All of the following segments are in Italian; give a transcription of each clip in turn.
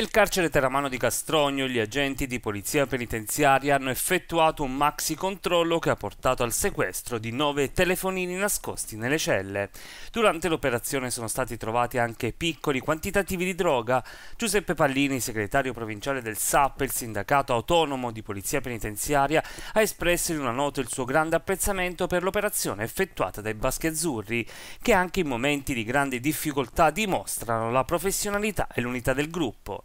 Nel carcere Terramano di Castrogno gli agenti di polizia penitenziaria hanno effettuato un maxi controllo che ha portato al sequestro di nove telefonini nascosti nelle celle. Durante l'operazione sono stati trovati anche piccoli quantitativi di droga. Giuseppe Pallini, segretario provinciale del SAP, il sindacato autonomo di polizia penitenziaria, ha espresso in una nota il suo grande apprezzamento per l'operazione effettuata dai baschi azzurri, che anche in momenti di grande difficoltà dimostrano la professionalità e l'unità del gruppo.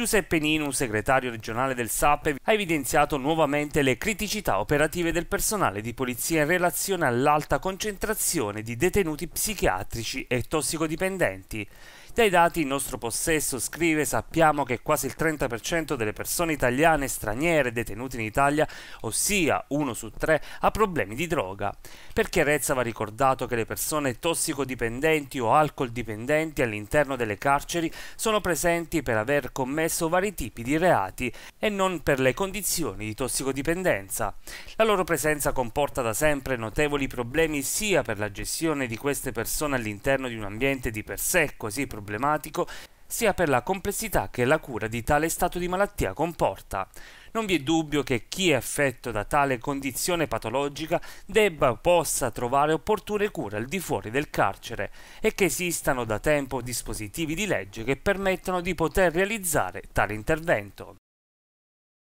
Giuseppe Ninu, segretario regionale del SAP, ha evidenziato nuovamente le criticità operative del personale di polizia in relazione all'alta concentrazione di detenuti psichiatrici e tossicodipendenti. Dai dati in nostro possesso, scrive, sappiamo che quasi il 30% delle persone italiane e straniere detenute in Italia, ossia uno su tre, ha problemi di droga. Per chiarezza va ricordato che le persone tossicodipendenti o dipendenti all'interno delle carceri sono presenti per aver commesso commesso vari tipi di reati e non per le condizioni di tossicodipendenza. La loro presenza comporta da sempre notevoli problemi sia per la gestione di queste persone all'interno di un ambiente di per sé così problematico, sia per la complessità che la cura di tale stato di malattia comporta. Non vi è dubbio che chi è affetto da tale condizione patologica debba o possa trovare opportune cure al di fuori del carcere e che esistano da tempo dispositivi di legge che permettano di poter realizzare tale intervento.